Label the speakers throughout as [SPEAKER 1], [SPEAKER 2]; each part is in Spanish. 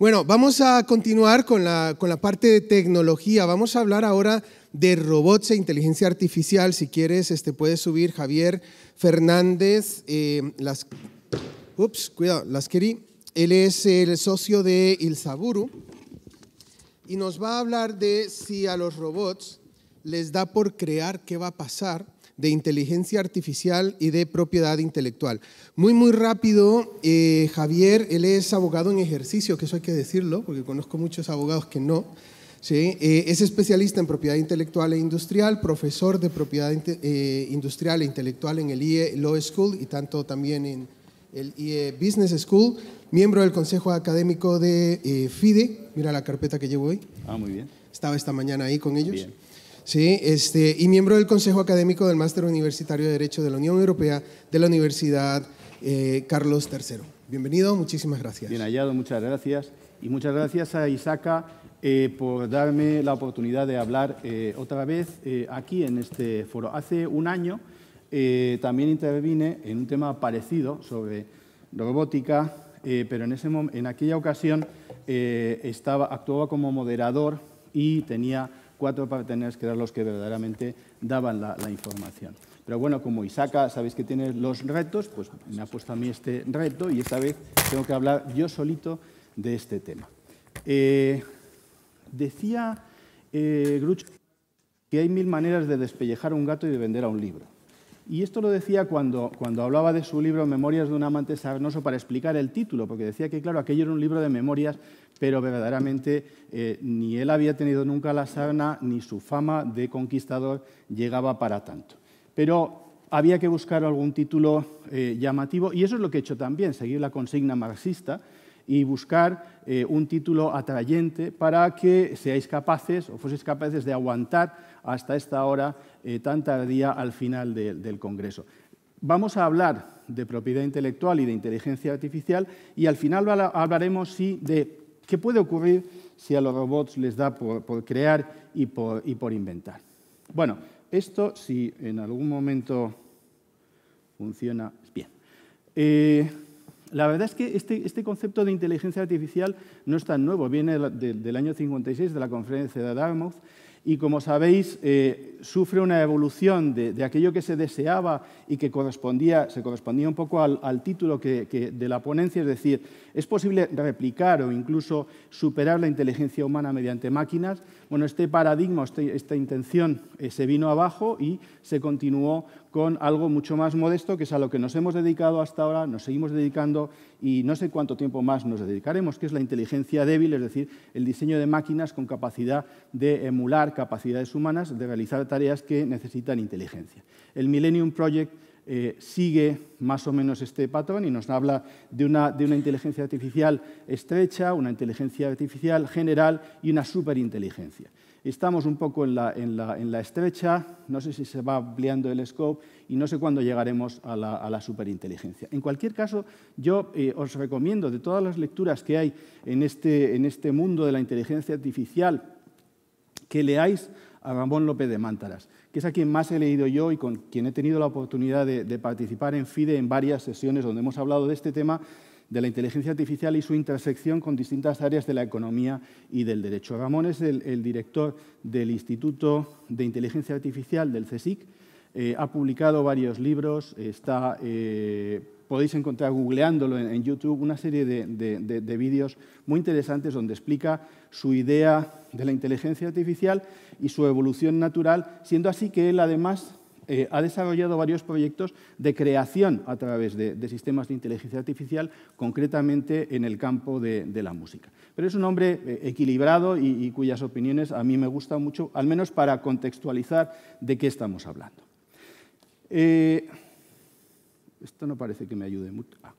[SPEAKER 1] Bueno, vamos a continuar con la, con la parte de tecnología. Vamos a hablar ahora de robots e inteligencia artificial. Si quieres, este, puedes subir Javier Fernández. Eh, ups, cuidado, las querí. Él es el socio de Ilzaburu y nos va a hablar de si a los robots les da por crear qué va a pasar de inteligencia artificial y de propiedad intelectual. Muy, muy rápido, eh, Javier, él es abogado en ejercicio, que eso hay que decirlo, porque conozco muchos abogados que no. ¿sí? Eh, es especialista en propiedad intelectual e industrial, profesor de propiedad eh, industrial e intelectual en el IE Law School y tanto también en el IE Business School, miembro del Consejo Académico de FIDE, mira la carpeta que llevo hoy. Ah, muy bien. Estaba esta mañana ahí con ellos. Bien. ¿sí? este, y miembro del Consejo Académico del Máster Universitario de Derecho de la Unión Europea de la Universidad eh, Carlos III. Bienvenido, muchísimas gracias.
[SPEAKER 2] Bien hallado, muchas gracias. Y muchas gracias a Isaka eh, por darme la oportunidad de hablar eh, otra vez aquí en este foro. Hace un año también intervine en un tema parecido sobre robótica, pero en, ese en aquella ocasión estaba, actuaba como moderador y tenía cuatro tener que eran los que verdaderamente daban la, información. Pero bueno, como Isaac sabéis que tiene los retos, pues me ha puesto a mí este reto y esta vez tengo que hablar yo solito de este tema. Eh, decía eh, Gruch que hay mil maneras de despellejar un gato y de vender a un libro. Y esto lo decía cuando, cuando hablaba de su libro Memorias de un amante sarnoso para explicar el título, porque decía que, claro, aquello era un libro de memorias pero verdaderamente eh, ni él había tenido nunca la sana, ni su fama de conquistador llegaba para tanto. Pero había que buscar algún título eh, llamativo y eso es lo que he hecho también, seguir la consigna marxista y buscar eh, un título atrayente para que seáis capaces o fueseis capaces de aguantar hasta esta hora tan tardía al final del Congreso. Vamos a hablar de propiedad intelectual y de inteligencia artificial y al final hablaremos sí de ¿Qué puede ocurrir si a los robots les da por, crear y por, inventar? Bueno, esto si en algún momento funciona es bien. Eh, la verdad es que este, este, concepto de inteligencia artificial no es tan nuevo, viene del, del año 56 de la conferencia de Dartmouth y como sabéis, eh, sufre una evolución de, aquello que se deseaba y que correspondía, se correspondía un poco al, título de la ponencia, es decir, es posible replicar o incluso superar la inteligencia humana mediante máquinas, bueno, este paradigma, este, esta intención eh, se vino abajo y se continuó con algo mucho más modesto, que es a lo que nos hemos dedicado hasta ahora, nos seguimos dedicando y no sé cuánto tiempo más nos dedicaremos, que es la inteligencia débil, es decir, el diseño de máquinas con capacidad de emular capacidades humanas, de realizar tareas que necesitan inteligencia. El Millennium Project eh, sigue más o menos este patrón y nos habla de una, inteligencia artificial estrecha, una inteligencia artificial general y una superinteligencia. Estamos un poco en la, estrecha, no sé si se va ampliando el scope y no sé cuándo llegaremos a la, superinteligencia. En cualquier caso, yo eh, os recomiendo de todas las lecturas que hay en este, en este mundo de la inteligencia artificial que leáis a Ramón López de Mántaras que es a quien más he leído yo y con quien he tenido la oportunidad de, participar en FIDE en varias sesiones donde hemos hablado de este tema de la inteligencia artificial y su intersección con distintas áreas de la economía y del derecho. Ramón es el, director del Instituto de Inteligencia Artificial del CSIC, eh, ha publicado varios libros, está eh, podéis encontrar googleándolo en, YouTube una serie de, de, vídeos muy interesantes donde explica su idea de la inteligencia artificial y su evolución natural, siendo así que él además eh, ha desarrollado varios proyectos de creación a través de, sistemas de inteligencia artificial, concretamente en el campo de, la música. Pero es un hombre eh, equilibrado y, y, cuyas opiniones a mí me gustan mucho, al menos para contextualizar de qué estamos hablando. Eh, esto no parece que me ayude mucho. Ah.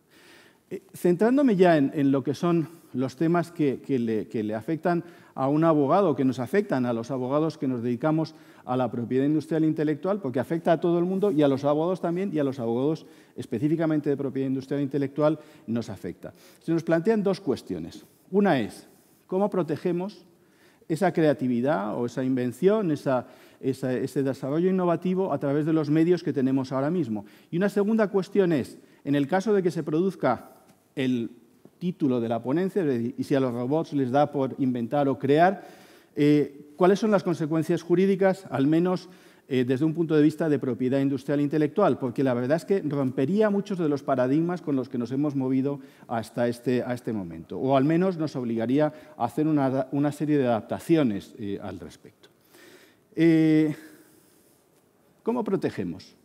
[SPEAKER 2] Eh, centrándome ya en, lo que son los temas que, le, que, le, afectan a un abogado, que nos afectan a los abogados que nos dedicamos a la propiedad industrial intelectual, porque afecta a todo el mundo y a los abogados también, y a los abogados específicamente de propiedad industrial intelectual nos afecta. Se nos plantean dos cuestiones. Una es, ¿cómo protegemos esa creatividad o esa invención, esa, ese desarrollo innovativo a través de los medios que tenemos ahora mismo. Y una segunda cuestión es, en el caso de que se produzca el título de la ponencia, y si a los robots les da por inventar o crear, eh, ¿cuáles son las consecuencias jurídicas, al menos eh, desde un punto de vista de propiedad industrial e intelectual? Porque la verdad es que rompería muchos de los paradigmas con los que nos hemos movido hasta este, este momento, o al menos nos obligaría a hacer una, serie de adaptaciones eh, al respecto. Eh, ¿Cómo protegemos?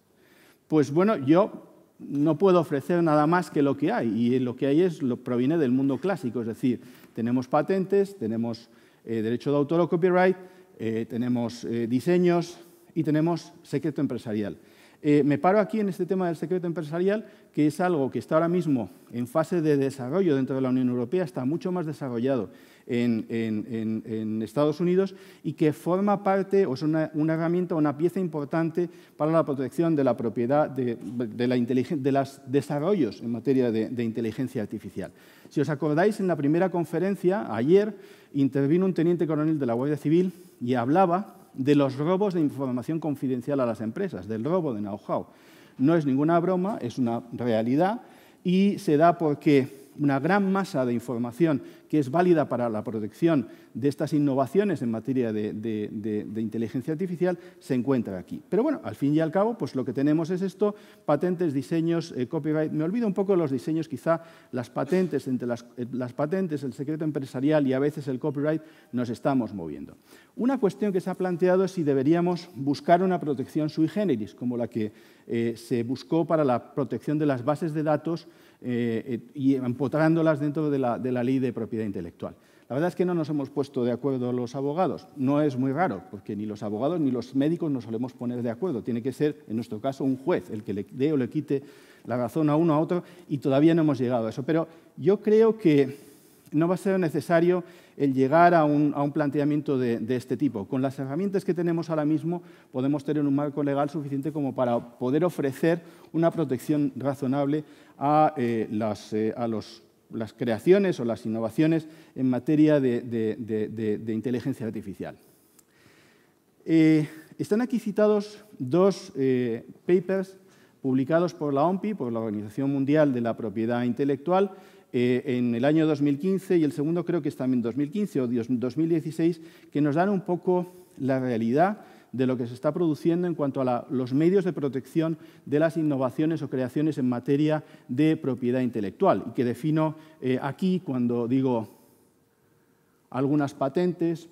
[SPEAKER 2] Pues bueno, yo no puedo ofrecer nada más que lo que hay, y lo que hay es lo proviene del mundo clásico, es decir, tenemos patentes, tenemos eh, derecho de autor o copyright, eh, tenemos diseños y tenemos secreto empresarial. me paro aquí en este tema del secreto empresarial, que es algo que está ahora mismo en fase de desarrollo dentro de la Unión Europea, está mucho más desarrollado en, Estados Unidos y que forma parte o es una, una, herramienta, una pieza importante para la protección de la propiedad de, de, de los desarrollos en materia de, de inteligencia artificial. Si os acordáis, en la primera conferencia, ayer, intervino un teniente coronel de la Guardia Civil y hablaba de los robos de información confidencial a las empresas, del robo de know-how. No es ninguna broma, es una realidad y se da porque una gran masa de información que es válida para la protección de estas innovaciones en materia de, inteligencia artificial se encuentra aquí. Pero bueno, al fin y al cabo, pues lo que tenemos es esto, patentes, diseños, eh, copyright. Me olvido un poco de los diseños, quizá las patentes, entre eh, las, patentes, el secreto empresarial y a veces el copyright, nos estamos moviendo. Una cuestión que se ha planteado es si deberíamos buscar una protección sui generis, como la que eh, se buscó para la protección de las bases de datos eh, eh, y empotrándolas dentro de la, ley de propiedad intelectual. La verdad es que no nos hemos puesto de acuerdo los abogados. No es muy raro, porque ni los abogados ni los médicos nos solemos poner de acuerdo. Tiene que ser, en nuestro caso, un juez el que le dé o le quite la razón a uno a otro y todavía no hemos llegado a eso. Pero yo creo que no va a ser necesario el llegar a un, planteamiento de, de, este tipo. Con las herramientas que tenemos ahora mismo podemos tener un marco legal suficiente como para poder ofrecer una protección razonable a, eh, las, eh, a las, creaciones o las innovaciones en materia de, inteligencia artificial. Eh, están aquí citados dos papers publicados por la OMPI, por la Organización Mundial de la Propiedad Intelectual, en el año 2015 y el segundo creo que es también 2015 o 2016, que nos dan un poco la realidad de lo que se está produciendo en cuanto a los medios de protección de las innovaciones o creaciones en materia de propiedad intelectual y que defino eh, aquí cuando digo algunas patentes,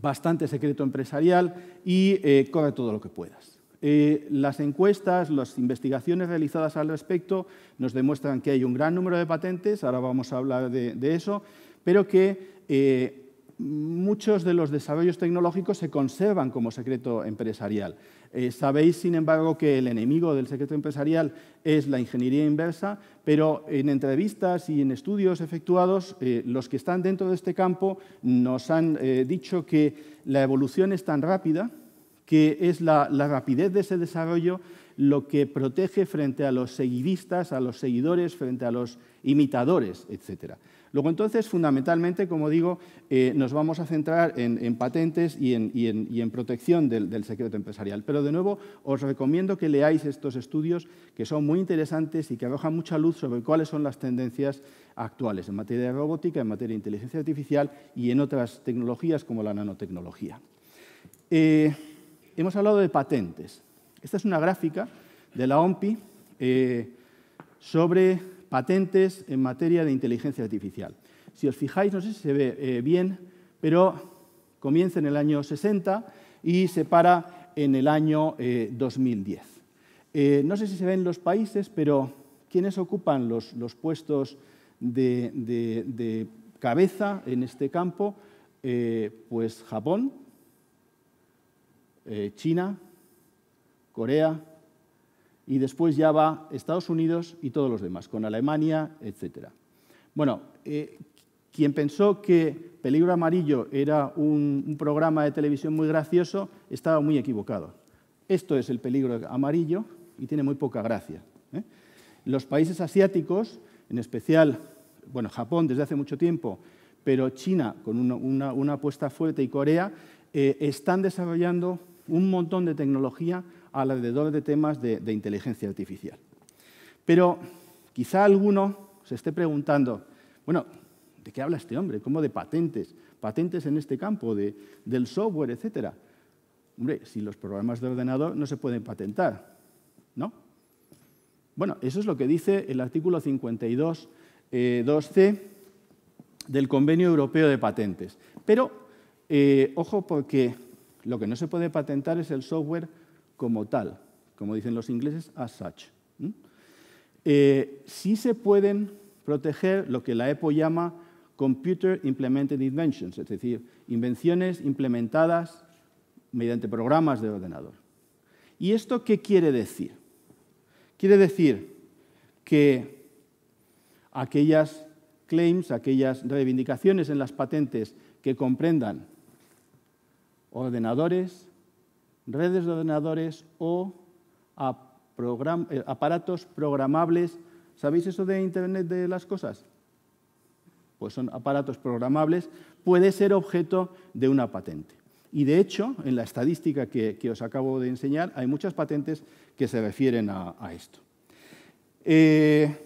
[SPEAKER 2] bastante secreto empresarial y eh, corre todo lo que puedas. Eh, las encuestas, las investigaciones realizadas al respecto nos demuestran que hay un gran número de patentes, ahora vamos a hablar de, eso, pero que eh, muchos de los desarrollos tecnológicos se conservan como secreto empresarial. Eh, sabéis, sin embargo, que el enemigo del secreto empresarial es la ingeniería inversa, pero en entrevistas y en estudios efectuados, eh, los que están dentro de este campo nos han eh, dicho que la evolución es tan rápida que es la rapidez de ese desarrollo lo que protege frente a los seguidistas, a los seguidores, frente a los imitadores, etc. Luego entonces, fundamentalmente, como digo, eh, nos vamos a centrar en, patentes y en, protección del, secreto empresarial. Pero de nuevo, os recomiendo que leáis estos estudios que son muy interesantes y que arrojan mucha luz sobre cuáles son las tendencias actuales en materia de robótica, en materia de inteligencia artificial y en otras tecnologías como la nanotecnología. Eh, hemos hablado de patentes. Esta es una gráfica de la OMPI eh, sobre patentes en materia de inteligencia artificial. Si os fijáis, no sé si se ve eh, bien, pero comienza en el año 60 y se para en el año 2010. Eh, no sé si se ven los países, pero ¿quiénes ocupan los, puestos de, cabeza en este campo, pues Japón, China, Corea, y después ya va Estados Unidos y todos los demás, con Alemania, etc. Bueno, eh, quien pensó que Peligro Amarillo era un, programa de televisión muy gracioso, estaba muy equivocado. Esto es el peligro amarillo y tiene muy poca gracia. ¿eh? Los países asiáticos, en especial bueno, Japón desde hace mucho tiempo, pero China con una, apuesta fuerte y Corea, eh, están desarrollando un montón de tecnología alrededor de temas de, inteligencia artificial. Pero quizá alguno se esté preguntando, bueno, ¿de qué habla este hombre? ¿Cómo de patentes? Patentes en este campo, del software, etcétera. Hombre, si los programas de ordenador no se pueden patentar, ¿no? Bueno, eso es lo que dice el artículo 52, eh, c del Convenio Europeo de Patentes. Pero, eh, ojo, porque lo que no se puede patentar es el software como tal, como dicen los ingleses, as such. Eh, sí se pueden proteger lo que la EPO llama Computer Implemented Inventions, es decir, invenciones implementadas mediante programas de ordenador. ¿Y esto qué quiere decir? Quiere decir que aquellas claims, aquellas reivindicaciones en las patentes que comprendan ordenadores, redes de ordenadores o eh, aparatos programables. ¿Sabéis eso de Internet de las Cosas? Pues son aparatos programables, puede ser objeto de una patente. Y de hecho, en la estadística que, os acabo de enseñar, hay muchas patentes que se refieren a, esto. Eh,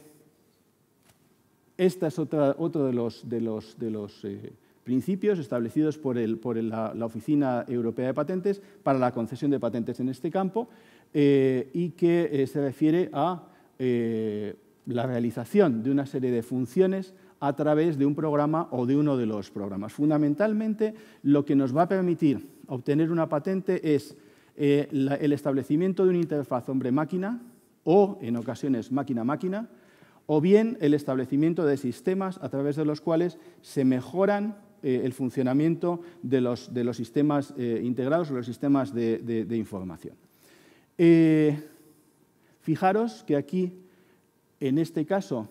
[SPEAKER 2] esta es otra, otro de los, de los, eh, principios establecidos por, el, por la, Oficina Europea de Patentes para la concesión de patentes en este campo eh, y que eh, se refiere a eh, la realización de una serie de funciones a través de un programa o de uno de los programas. Fundamentalmente, lo que nos va a permitir obtener una patente es el establecimiento de una interfaz hombre-máquina o, en ocasiones, máquina-máquina, o bien el establecimiento de sistemas a través de los cuales se mejoran eh, el funcionamiento de los, sistemas eh, integrados o los sistemas de, información. Eh, fijaros que aquí, en este caso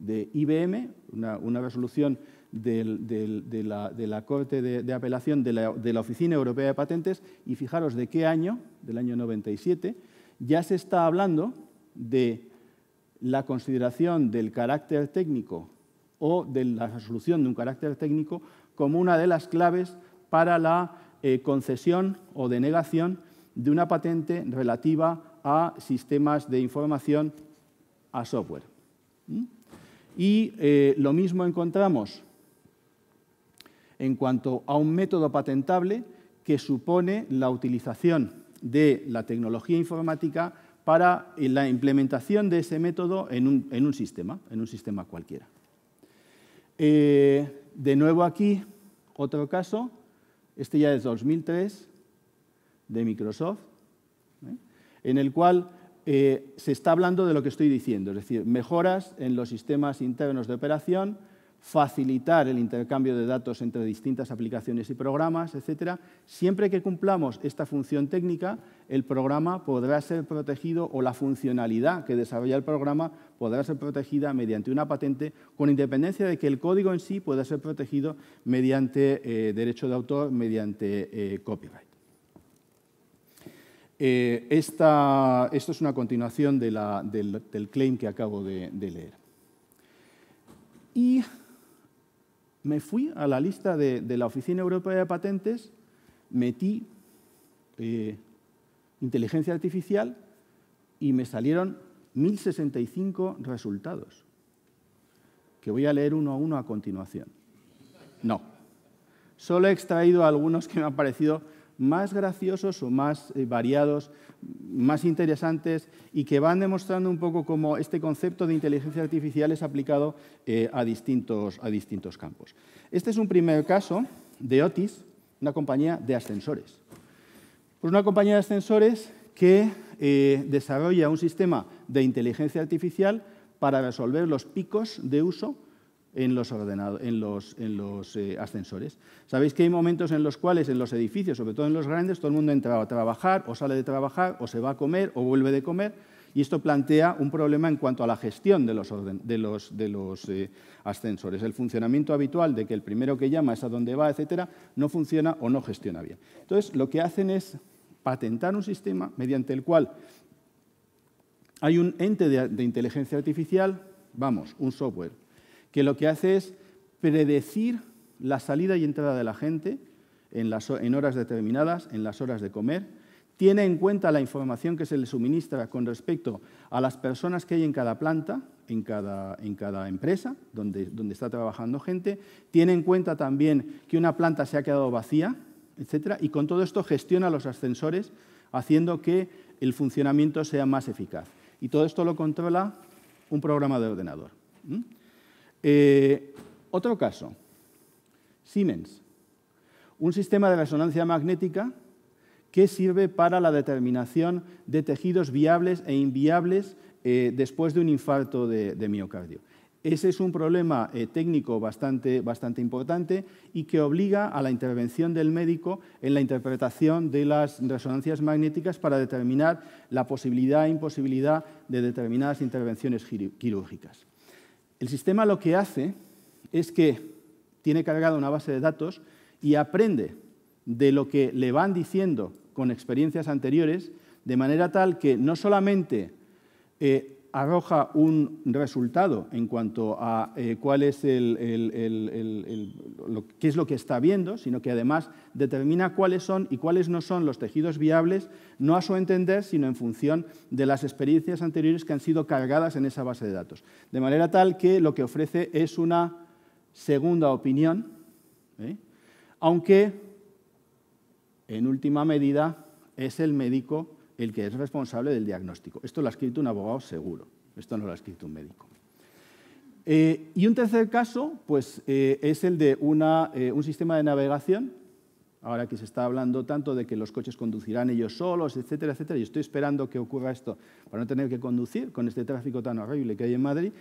[SPEAKER 2] de IBM, una, resolución de, la, Corte de, Apelación de la, Oficina Europea de Patentes, y fijaros de qué año, del año 97, ya se está hablando de la consideración del carácter técnico o de la resolución de un carácter técnico como una de las claves para la eh, concesión o denegación de una patente relativa a sistemas de información a software. ¿Mm? Y eh, lo mismo encontramos en cuanto a un método patentable que supone la utilización de la tecnología informática para la implementación de ese método en un sistema, en un sistema cualquiera. Eh, de nuevo aquí, otro caso, este ya es 2003, de Microsoft, ¿eh? en el cual eh, se está hablando de lo que estoy diciendo, es decir, mejoras en los sistemas internos de operación facilitar el intercambio de datos entre distintas aplicaciones y programas, etcétera. Siempre que cumplamos esta función técnica, el programa podrá ser protegido o la funcionalidad que desarrolla el programa podrá ser protegida mediante una patente, con independencia de que el código en sí pueda ser protegido mediante eh, derecho de autor, mediante eh, copyright. Eh, esto es una continuación del, claim que acabo de, de leer. Y me fui a la lista de, la Oficina Europea de Patentes, metí eh, inteligencia artificial y me salieron 1065 resultados, que voy a leer uno a uno a continuación. No, solo he extraído algunos que me han parecido más graciosos o más eh, variados más interesantes y que van demostrando un poco cómo este concepto de inteligencia artificial es aplicado eh, a, distintos, a distintos campos. Este es un primer caso de Otis, una compañía de ascensores. Pues una compañía de ascensores que eh, desarrolla un sistema de inteligencia artificial para resolver los picos de uso en los, eh, ascensores. Sabéis que hay momentos en los cuales en los edificios, sobre todo en los grandes, todo el mundo entra a trabajar o sale de trabajar o se va a comer o vuelve de comer y esto plantea un problema en cuanto a la gestión de los, eh, ascensores. El funcionamiento habitual de que el primero que llama es a dónde va, etcétera, no funciona o no gestiona bien. Entonces, lo que hacen es patentar un sistema mediante el cual hay un ente de inteligencia artificial, vamos, un software que lo que hace es predecir la salida y entrada de la gente en, horas determinadas, en las horas de comer, tiene en cuenta la información que se le suministra con respecto a las personas que hay en cada planta, en cada, empresa donde, está trabajando gente, tiene en cuenta también que una planta se ha quedado vacía, etc. Y con todo esto gestiona los ascensores, haciendo que el funcionamiento sea más eficaz. Y todo esto lo controla un programa de ordenador. Eh, otro caso, Siemens, un sistema de resonancia magnética que sirve para la determinación de tejidos viables e inviables eh, después de un infarto de, miocardio. Ese es un problema eh, técnico bastante, bastante importante y que obliga a la intervención del médico en la interpretación de las resonancias magnéticas para determinar la posibilidad e imposibilidad de determinadas intervenciones quirúrgicas. El sistema lo que hace es que tiene cargada una base de datos y aprende de lo que le van diciendo con experiencias anteriores, de manera tal que no solamente eh, arroja un resultado en cuanto a eh, cuál es lo, qué es lo que está viendo, sino que además determina cuáles son y cuáles no son los tejidos viables, no a su entender, sino en función de las experiencias anteriores que han sido cargadas en esa base de datos. De manera tal que lo que ofrece es una segunda opinión, ¿eh? aunque en última medida es el médico el que es responsable del diagnóstico. Esto lo ha escrito un abogado seguro, esto no lo ha escrito un médico. Eh, y un tercer caso pues, eh, es el de eh, un sistema de navegación, ahora que se está hablando tanto de que los coches conducirán ellos solos, etcétera, etcétera, y estoy esperando que ocurra esto para no tener que conducir con este tráfico tan horrible que hay en Madrid,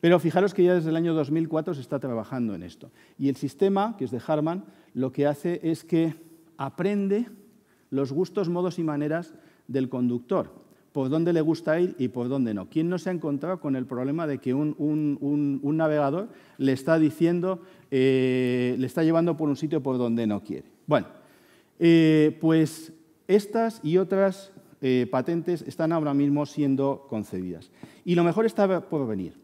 [SPEAKER 2] pero fijaros que ya desde el año 2004 se está trabajando en esto. Y el sistema, que es de Harman, lo que hace es que aprende los gustos, modos y maneras del conductor, por dónde le gusta ir y por dónde no. ¿Quién no se ha encontrado con el problema de que un, navegador le está diciendo, eh, le está llevando por un sitio por donde no quiere? Bueno, eh, pues estas y otras eh, patentes están ahora mismo siendo concebidas. Y lo mejor está por venir.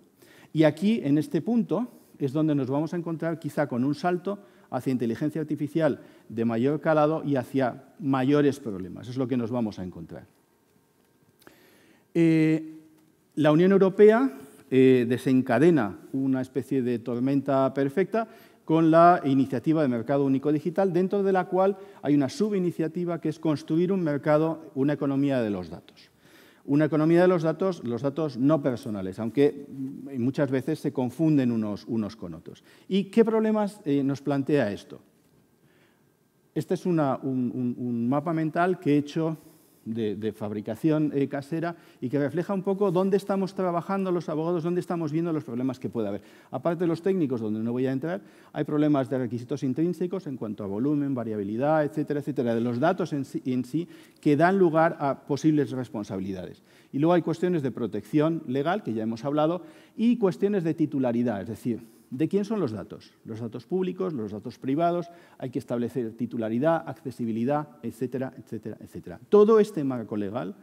[SPEAKER 2] Y aquí, en este punto, es donde nos vamos a encontrar quizá con un salto hacia inteligencia artificial de mayor calado y hacia mayores problemas. Es lo que nos vamos a encontrar. Eh, la Unión Europea eh, desencadena una especie de tormenta perfecta con la iniciativa de mercado único digital, dentro de la cual hay una subiniciativa que es construir un mercado, una economía de los datos. Una economía de los datos, los datos no personales, aunque mm, muchas veces se confunden unos, con otros. ¿Y qué problemas eh, nos plantea esto? Este es un mapa mental que he hecho de, fabricación eh, casera y que refleja un poco dónde estamos trabajando los abogados, dónde estamos viendo los problemas que puede haber. Aparte de los técnicos, donde no voy a entrar, hay problemas de requisitos intrínsecos en cuanto a volumen, variabilidad, etcétera, etcétera, de los datos en sí que dan lugar a posibles responsabilidades. Y luego hay cuestiones de protección legal, que ya hemos hablado, y cuestiones de titularidad, es decir, ¿De quién son los datos? Los datos públicos, los datos privados, hay que establecer titularidad, accesibilidad, etcétera, etcétera, etcétera. Todo este marco legal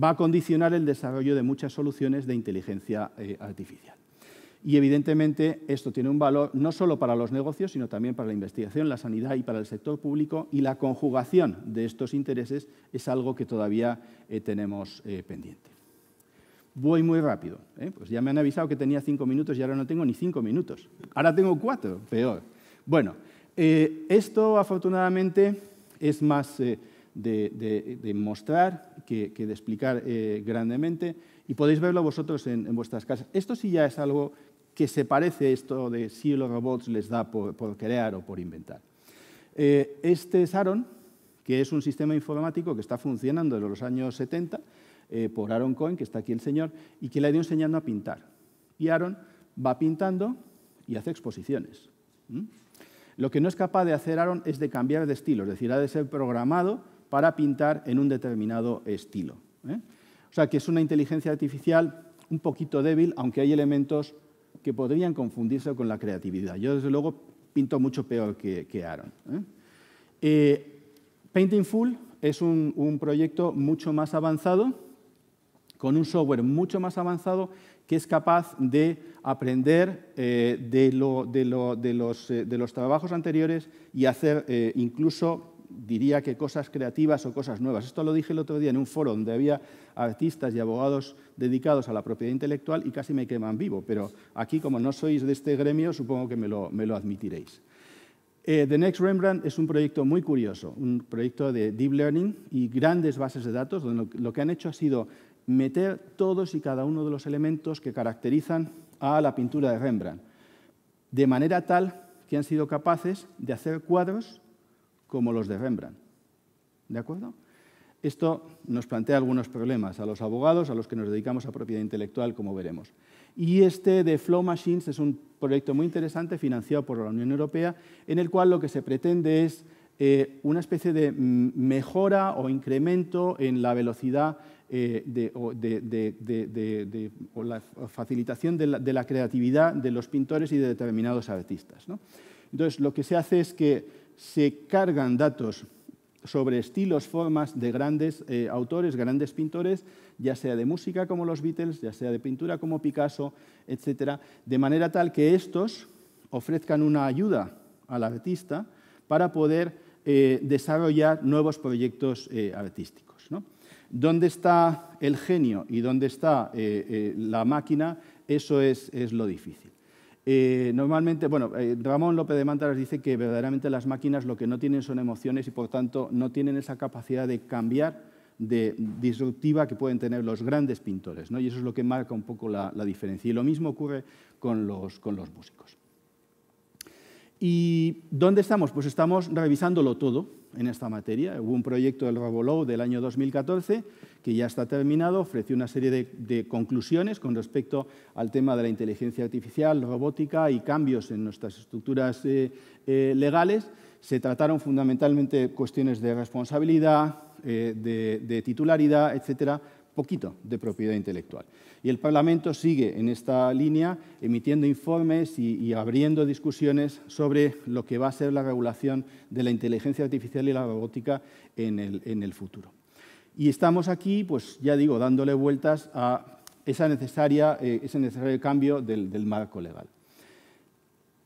[SPEAKER 2] va a condicionar el desarrollo de muchas soluciones de inteligencia eh, artificial. Y evidentemente esto tiene un valor no solo para los negocios, sino también para la investigación, la sanidad y para el sector público, y la conjugación de estos intereses es algo que todavía eh, tenemos eh, pendiente voy muy rápido. ¿eh? Pues ya me han avisado que tenía cinco minutos y ahora no tengo ni cinco minutos. Ahora tengo cuatro, peor. Bueno, eh, esto afortunadamente es más eh, de, mostrar que, de explicar grandemente y podéis verlo vosotros en, vuestras casas. Esto sí ya es algo que se parece a esto de si los robots les da por, crear o por inventar. este es que es un sistema informático que está funcionando desde los años 70 eh, por Aaron Cohen, que está aquí el señor, y que le ha ido enseñando a pintar. Y Aaron va pintando y hace exposiciones. Lo que no es capaz de hacer Aaron es de cambiar de estilo, es decir, ha de ser programado para pintar en un determinado estilo. ¿eh? O sea que es una inteligencia artificial un poquito débil, aunque hay elementos que podrían confundirse con la creatividad. Yo, desde luego, pinto mucho peor que, Aaron. ¿eh? Painting Full es un proyecto mucho más avanzado con un software mucho más avanzado que es capaz de aprender eh, eh, de, los, trabajos anteriores y hacer eh, incluso, diría que cosas creativas o cosas nuevas. Esto lo dije el otro día en un foro donde había artistas y abogados dedicados a la propiedad intelectual y casi me queman vivo, pero aquí como no sois de este gremio supongo que me lo, admitiréis. The Next Rembrandt es un proyecto muy curioso, un proyecto de deep learning y grandes bases de datos, donde lo, que han hecho ha sido meter todos y cada uno de los elementos que caracterizan a la pintura de Rembrandt, de manera tal que han sido capaces de hacer cuadros como los de Rembrandt. ¿De acuerdo? Esto nos plantea algunos problemas a los abogados, a los que nos dedicamos a propiedad intelectual, como veremos. Y este de Flow Machines es un proyecto muy interesante financiado por la Unión Europea, en el cual lo que se pretende es eh, una especie de mm, mejora o incremento en la velocidad eh, de, o la facilitación de la, creatividad de los pintores y de determinados artistas. Entonces, lo que se hace es que se cargan datos sobre estilos, formas de grandes eh, autores, grandes pintores, ya sea de música como los Beatles, ya sea de pintura como Picasso, etc., de manera tal que estos ofrezcan una ayuda al artista para poder eh, desarrollar nuevos proyectos artísticos. ¿Dónde está el genio y dónde está eh, eh, la máquina? Eso es, lo difícil. Eh, normalmente, bueno, Ramón López de Mántaras dice que verdaderamente las máquinas lo que no tienen son emociones y por tanto no tienen esa capacidad de cambiar de disruptiva que pueden tener los grandes pintores. ¿no? Y eso es lo que marca un poco la, diferencia. Y lo mismo ocurre con los, con los músicos. ¿Y dónde estamos? Pues estamos revisándolo todo en esta materia. Hubo un proyecto del Robolo del año 2014 que ya está terminado, ofreció una serie de, conclusiones con respecto al tema de la inteligencia artificial, robótica y cambios en nuestras estructuras eh, eh, legales. Se trataron fundamentalmente cuestiones de responsabilidad, eh, de, de titularidad, etcétera, poquito de propiedad intelectual. Y el Parlamento sigue en esta línea emitiendo informes y, abriendo discusiones sobre lo que va a ser la regulación de la inteligencia artificial y la robótica en el, futuro. Y estamos aquí, pues ya digo, dándole vueltas a esa necesaria, eh, ese necesario cambio del marco legal.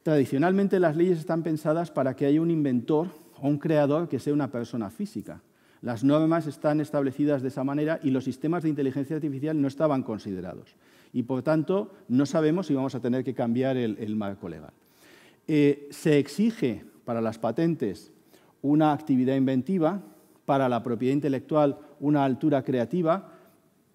[SPEAKER 2] Tradicionalmente las leyes están pensadas para que haya un inventor o un creador que sea una persona física, las normas están establecidas de esa manera y los sistemas de inteligencia artificial no estaban considerados. Y por tanto, no sabemos si vamos a tener que cambiar el, marco legal. Eh, se exige para las patentes una actividad inventiva, para la propiedad intelectual una altura creativa.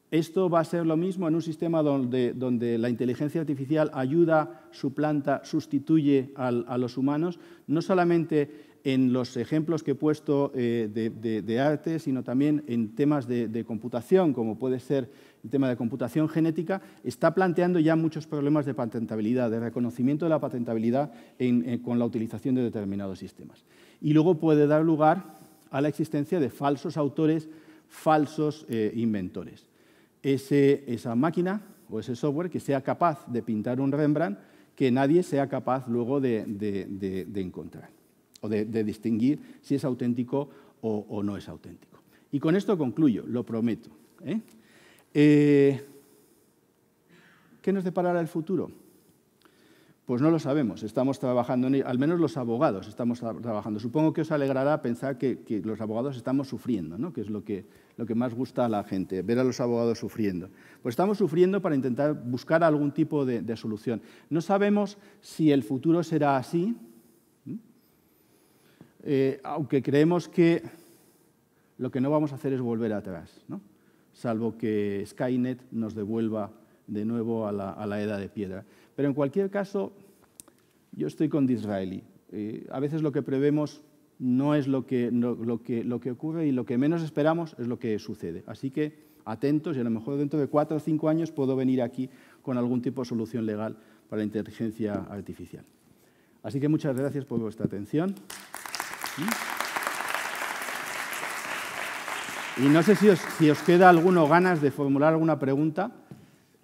[SPEAKER 2] Esto va a ser lo mismo en un sistema donde, donde la inteligencia artificial ayuda, suplanta, sustituye a los humanos. No solamente en los ejemplos que he puesto eh, de, arte, sino también en temas de, computación, como puede ser el tema de computación genética, está planteando ya muchos problemas de patentabilidad, de reconocimiento de la patentabilidad eh, con la utilización de determinados sistemas. Y luego puede dar lugar a la existencia de falsos autores, falsos eh, inventores. esa máquina o ese software que sea capaz de pintar un Rembrandt que nadie sea capaz luego de encontrar o de, distinguir si es auténtico o, no es auténtico. Y con esto concluyo, lo prometo. ¿eh? ¿eh? qué nos deparará el futuro? Pues no lo sabemos, estamos trabajando ni al menos los abogados estamos trabajando. Supongo que os alegrará pensar que, los abogados estamos sufriendo, ¿no? que es lo que, lo que más gusta a la gente, ver a los abogados sufriendo. Pues estamos sufriendo para intentar buscar algún tipo de, de solución. No sabemos si el futuro será así, eh, aunque creemos que lo que no vamos a hacer es volver atrás, salvo que Skynet nos devuelva de nuevo a la, edad de piedra. Pero en cualquier caso, yo estoy con Disraeli. Eh, a veces lo que prevemos no es lo que, lo que ocurre y lo que menos esperamos es lo que sucede. Así que atentos y a lo mejor dentro de cuatro o cinco años puedo venir aquí con algún tipo de solución legal para la inteligencia artificial. Así que muchas gracias por vuestra atención. Y no sé si os, si os queda alguno ganas de formular alguna pregunta.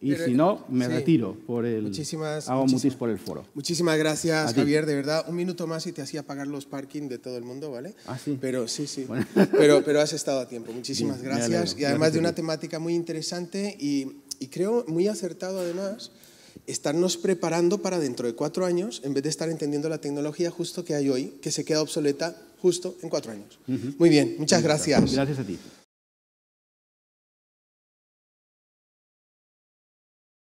[SPEAKER 2] Y si no, me retiro por el. Muchísimas, hago por el foro. Muchísimas gracias, Javier. De
[SPEAKER 1] verdad, un minuto más y te hacía pagar los parking de todo el mundo, ¿vale? Ah, sí. Pero sí, sí. Pero, pero has estado a tiempo. Muchísimas gracias. y además de una temática muy interesante y, y creo muy acertado, además, estarnos preparando para dentro de cuatro años, en vez de estar entendiendo la tecnología justo que hay hoy, que se queda obsoleta justo en cuatro años.
[SPEAKER 2] Muy bien, muchas gracias. Gracias a ti.